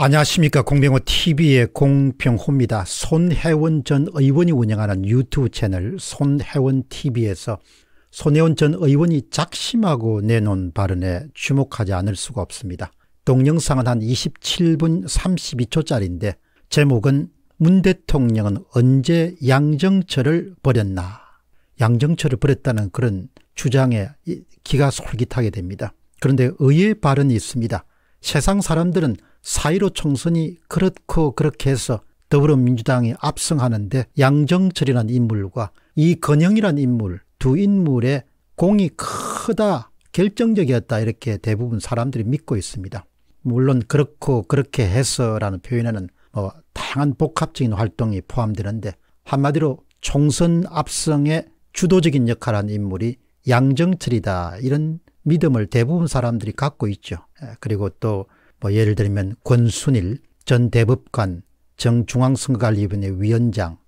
안녕하십니까 공병호 tv의 공병호입니다. 손혜원 전 의원이 운영하는 유튜브 채널 손혜원 tv에서 손혜원 전 의원이 작심하고 내놓은 발언에 주목하지 않을 수가 없습니다. 동영상은 한 27분 32초짜리인데 제목은 문 대통령은 언제 양정철을 버렸나 양정철을 버렸다는 그런 주장에 기가 솔깃하게 됩니다. 그런데 의의 발언이 있습니다. 세상 사람들은 사이로 총선이 그렇고 그렇게 해서 더불어민주당이 압승하는데 양정철이란 인물과 이건영이란 인물 두 인물의 공이 크다 결정적이었다 이렇게 대부분 사람들이 믿고 있습니다. 물론 그렇고 그렇게 해서라는 표현에는 뭐 다양한 복합적인 활동이 포함되는데 한마디로 총선 압승의 주도적인 역할한 인물이 양정철이다 이런 믿음을 대부분 사람들이 갖고 있죠. 예, 그리고 또뭐 예를 들면 권순일 전 대법관, 정중앙선거관리위원회 위원장,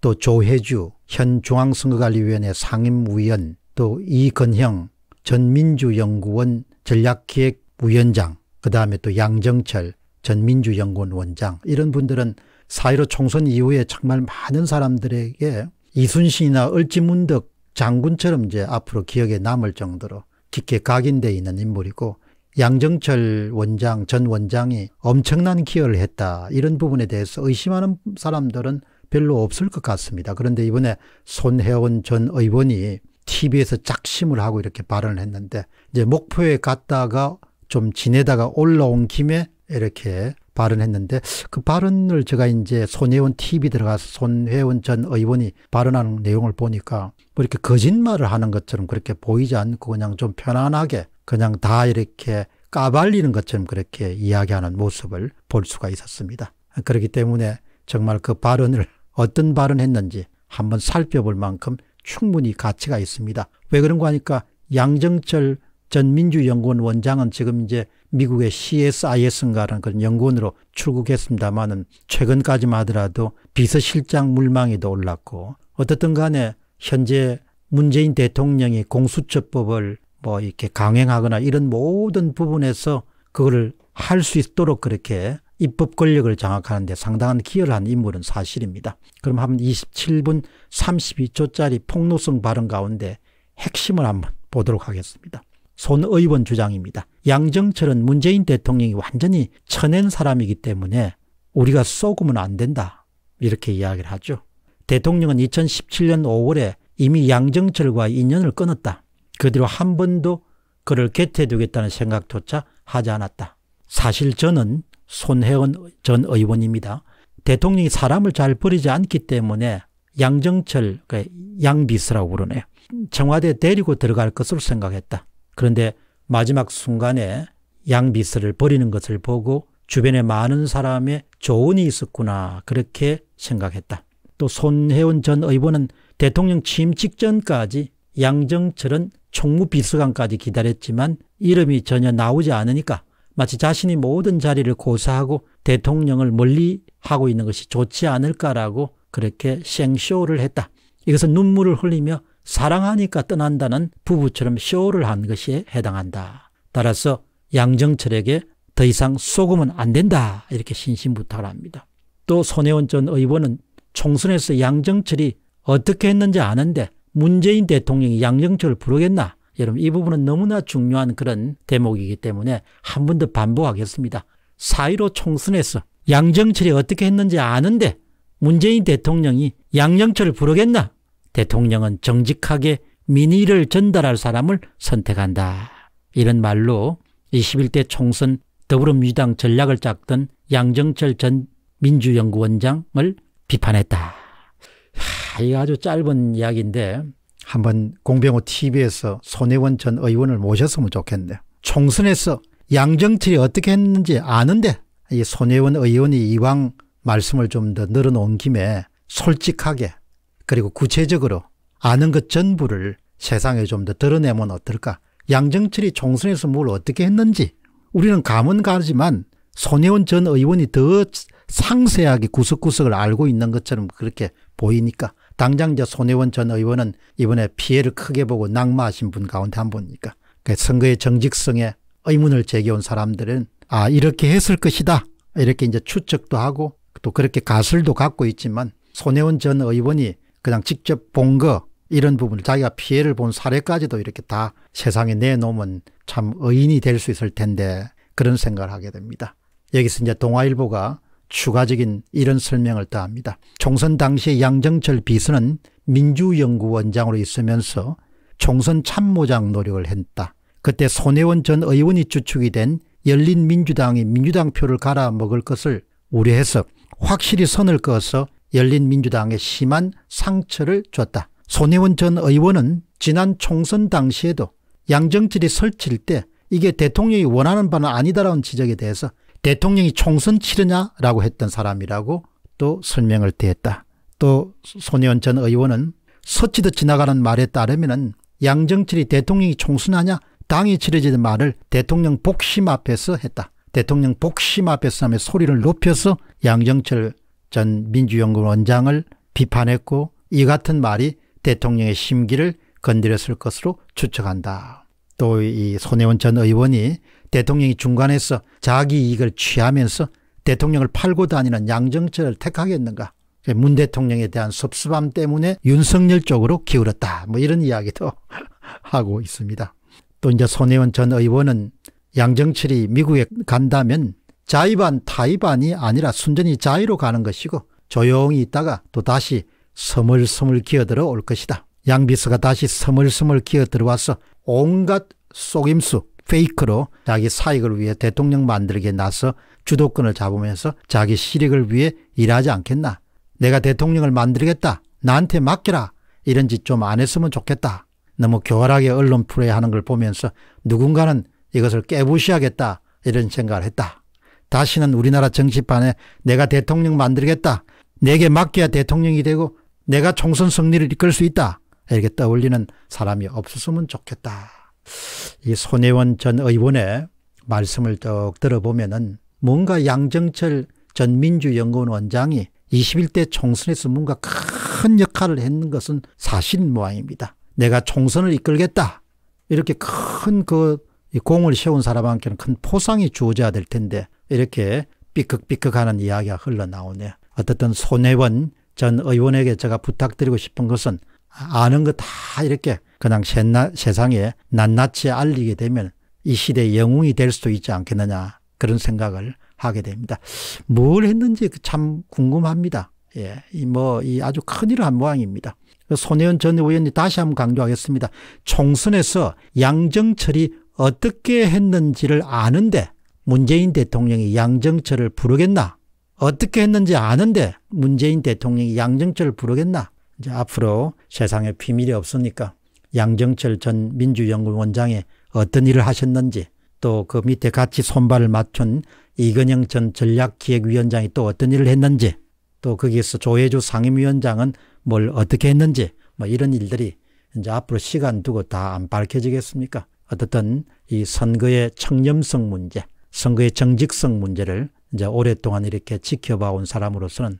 또 조혜주 현 중앙선거관리위원회 상임위원, 또 이건형 전 민주연구원 전략기획위원장, 그 다음에 또 양정철 전 민주연구원 원장 이런 분들은 사이로 총선 이후에 정말 많은 사람들에게 이순신이나 을지문덕 장군처럼 이제 앞으로 기억에 남을 정도로 깊게 각인되어 있는 인물이고 양정철 원장 전 원장이 엄청난 기여를 했다 이런 부분에 대해서 의심하는 사람들은 별로 없을 것 같습니다. 그런데 이번에 손혜원 전 의원이 TV에서 작심을 하고 이렇게 발언을 했는데 이제 목포에 갔다가 좀 지내다가 올라온 김에 이렇게 발언했는데 그 발언을 제가 이제 손혜원 TV 들어가서 손혜원 전 의원이 발언하는 내용을 보니까 뭐 이렇게 거짓말을 하는 것처럼 그렇게 보이지 않고 그냥 좀 편안하게 그냥 다 이렇게 까발리는 것처럼 그렇게 이야기하는 모습을 볼 수가 있었습니다. 그렇기 때문에 정말 그 발언을 어떤 발언했는지 한번 살펴볼 만큼 충분히 가치가 있습니다. 왜 그런 거 하니까 양정철 전 민주연구원 원장은 지금 이제 미국의 CSIS인가라는 그런 연구원으로 출국했습니다만은 최근까지만 하더라도 비서실장 물망에도 올랐고 어떻든 간에 현재 문재인 대통령이 공수처법을 뭐 이렇게 강행하거나 이런 모든 부분에서 그거를 할 수 있도록 그렇게 입법 권력을 장악하는데 상당한 기여를 한 인물은 사실입니다. 그럼 한 27분 32초짜리 폭로성 발언 가운데 핵심을 한번 보도록 하겠습니다. 손 의원 주장입니다. 양정철은 문재인 대통령이 완전히 쳐낸 사람이기 때문에 우리가 쏘으면 안 된다. 이렇게 이야기를 하죠. 대통령은 2017년 5월에 이미 양정철과 인연을 끊었다. 그 뒤로 한 번도 그를 곁에 두겠다는 생각조차 하지 않았다. 사실 저는 손혜원 전 의원입니다. 대통령이 사람을 잘 버리지 않기 때문에 양정철, 그 양비스라고 그러네요. 청와대 데리고 들어갈 것으로 생각했다. 그런데 마지막 순간에 양비스를 버리는 것을 보고 주변에 많은 사람의 조언이 있었구나 그렇게 생각했다. 또 손혜원 전 의원은 대통령 취임 직전까지 양정철은 총무비서관까지 기다렸지만 이름이 전혀 나오지 않으니까 마치 자신이 모든 자리를 고사하고 대통령을 멀리 하고 있는 것이 좋지 않을까라고 그렇게 생쇼를 했다. 이것은 눈물을 흘리며 사랑하니까 떠난다는 부부처럼 쇼를 한 것이 해당한다. 따라서 양정철에게 더 이상 속으면 안 된다 이렇게 신신부탁을 합니다. 또 손혜원 전 의원은 총선에서 양정철이 어떻게 했는지 아는데 문재인 대통령이 양정철을 부르겠나 여러분 이 부분은 너무나 중요한 그런 대목이기 때문에 한 번 더 반복하겠습니다. 4.15 총선에서 양정철이 어떻게 했는지 아는데 문재인 대통령이 양정철을 부르겠나 대통령은 정직하게 민의를 전달할 사람을 선택한다. 이런 말로 21대 총선 더불어민주당 전략을 짰던 양정철 전 민주연구원장을 비판했다. 하, 이거 아주 짧은 이야기인데 한번 공병호 TV에서 손혜원 전 의원을 모셨으면 좋겠는 총선에서 양정철이 어떻게 했는지 아는데 이 손혜원 의원이 이왕 말씀을 좀 더 늘어놓은 김에 솔직하게 그리고 구체적으로 아는 것 전부를 세상에 좀 더 드러내면 어떨까? 양정철이 총선에서 뭘 어떻게 했는지 우리는 감은 가지만 손혜원 전 의원이 더 상세하게 구석구석을 알고 있는 것처럼 그렇게 보이니까 당장 저 손혜원 전 의원은 이번에 피해를 크게 보고 낙마하신 분 가운데 한 분이니까 그 선거의 정직성에 의문을 제기온 사람들은 아 이렇게 했을 것이다 이렇게 이제 추측도 하고 또 그렇게 가설도 갖고 있지만 손혜원 전 의원이 그냥 직접 본 거 이런 부분 을 자기가 피해를 본 사례까지도 이렇게 다 세상에 내놓으면 참 의인이 될 수 있을 텐데 그런 생각을 하게 됩니다. 여기서 이제 동아일보가 추가적인 이런 설명을 더합니다. 총선 당시 양정철 비서는 민주연구원장으로 있으면서 총선 참모장 노력을 했다. 그때 손혜원 전 의원이 주축이 된 열린민주당이 민주당 표를 갈아먹을 것을 우려해서 확실히 선을 그어서 열린민주당에 심한 상처를 줬다. 손혜원 전 의원은 지난 총선 당시에도 양정철이 설치일 때 이게 대통령이 원하는 바는 아니다라는 지적에 대해서 대통령이 총선 치르냐라고 했던 사람이라고 또 설명을 대했다. 또 손혜원 전 의원은 서치듯 지나가는 말에 따르면 양정철이 대통령이 총선하냐 당이 치러지는 말을 대통령 복심 앞에서 했다. 대통령 복심 앞에서 하며 소리를 높여서 양정철 전 민주연구원 장을 비판했고 이 같은 말이 대통령의 심기를 건드렸을 것으로 추측한다. 또 이 손혜원 전 의원이 대통령이 중간에서 자기 이익을 취하면서 대통령을 팔고 다니는 양정철을 택하겠는가. 문 대통령에 대한 섭섭함 때문에 윤석열 쪽으로 기울었다. 뭐 이런 이야기도 하고 있습니다. 또 이제 손혜원 전 의원은 양정철이 미국에 간다면 자이반 타이반이 아니라 순전히 자이로 가는 것이고 조용히 있다가 또 다시 서물서물 기어들어 올 것이다. 양비스가 다시 서물서물 기어들어와서 온갖 속임수 페이크로 자기 사익을 위해 대통령 만들게 나서 주도권을 잡으면서 자기 실익을 위해 일하지 않겠나. 내가 대통령을 만들겠다. 나한테 맡기라. 이런 짓 좀 안 했으면 좋겠다. 너무 교활하게 언론 프레 하는 걸 보면서 누군가는 이것을 깨부시하겠다. 이런 생각을 했다. 다시는 우리나라 정치판에 내가 대통령 만들겠다. 내게 맡겨야 대통령이 되고 내가 총선 승리를 이끌 수 있다. 이렇게 떠올리는 사람이 없었으면 좋겠다. 이 손혜원 전 의원의 말씀을 쭉 들어보면은 뭔가 양정철 전 민주연구원 원장이 21대 총선에서 뭔가 큰 역할을 했는 것은 사실 모양입니다. 내가 총선을 이끌겠다. 이렇게 큰 그 공을 세운 사람한테는 큰 포상이 주어져야 될 텐데 이렇게 삐걱삐걱하는 이야기가 흘러나오네요. 어쨌든 손혜원 전 의원에게 제가 부탁드리고 싶은 것은 아는 거 다 이렇게 그냥 셋나, 세상에 낱낱이 알리게 되면 이 시대의 영웅이 될 수도 있지 않겠느냐 그런 생각을 하게 됩니다. 뭘 했는지 그 참 궁금합니다. 예, 이 뭐 이 아주 큰일을 한 모양입니다. 그 손혜원 전의원님 다시 한번 강조하겠습니다. 총선에서 양정철이 어떻게 했는지를 아는데 문재인 대통령이 양정철을 부르겠나? 어떻게 했는지 아는데 문재인 대통령이 양정철을 부르겠나? 이제 앞으로 세상에 비밀이 없으니까 양정철 전 민주연구원장이 어떤 일을 하셨는지 또 그 밑에 같이 손발을 맞춘 이건영 전 전략기획위원장이 또 어떤 일을 했는지 또 거기에서 조혜주 상임위원장은 뭘 어떻게 했는지 뭐 이런 일들이 이제 앞으로 시간 두고 다 안 밝혀지겠습니까? 어떻든 이 선거의 청렴성 문제 선거의 정직성 문제를 이제 오랫동안 이렇게 지켜봐 온 사람으로서는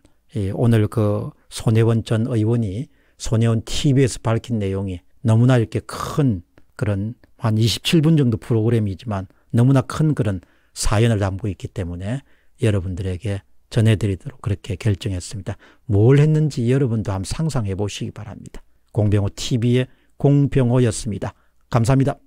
오늘 그 손혜원 전 의원이 손혜원 TV에서 밝힌 내용이 너무나 이렇게 큰 그런 한 27분 정도 프로그램이지만 너무나 큰 그런 사연을 담고 있기 때문에 여러분들에게 전해드리도록 그렇게 결정했습니다. 뭘 했는지 여러분도 한번 상상해 보시기 바랍니다. 공병호 TV의 공병호였습니다. 감사합니다.